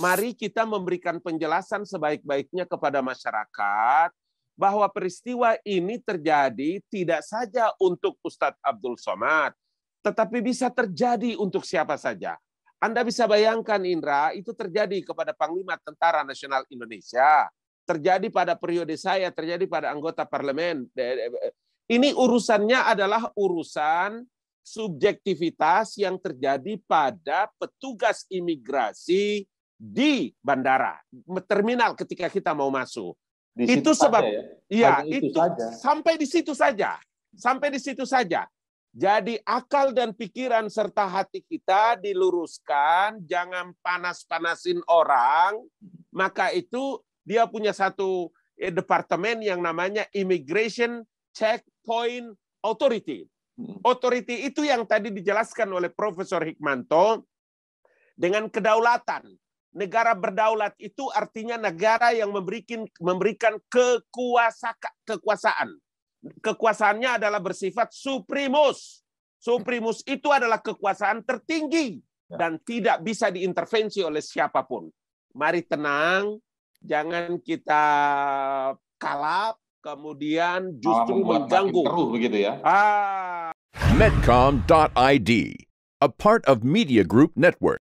Mari kita memberikan penjelasan sebaik-baiknya kepada masyarakat bahwa peristiwa ini terjadi tidak saja untuk Ustadz Abdul Somad, tetapi bisa terjadi untuk siapa saja. Anda bisa bayangkan, Indra, itu terjadi kepada Panglima Tentara Nasional Indonesia, terjadi pada periode saya, terjadi pada anggota parlemen. Ini urusannya adalah urusan subjektivitas yang terjadi pada petugas imigrasi di bandara, terminal ketika kita mau masuk. Di itu sebab ya, ya itu, itu saja. sampai di situ saja. Sampai di situ saja. Jadi akal dan pikiran serta hati kita diluruskan, jangan panas-panasin orang, maka itu dia punya satu eh, departemen yang namanya Immigration Checkpoint Authority. Hmm. Authority itu yang tadi dijelaskan oleh Profesor Hikmanto dengan kedaulatan negara berdaulat itu artinya negara yang memberikan memberikan kekuasa kekuasaan. Kekuasaannya adalah bersifat supremus. Supremus itu adalah kekuasaan tertinggi ya. dan tidak bisa diintervensi oleh siapapun. Mari tenang, jangan kita kalap kemudian justru Malah mengganggu. Terus begitu ya. Ah. Medcom.id, a part of Media Group Network.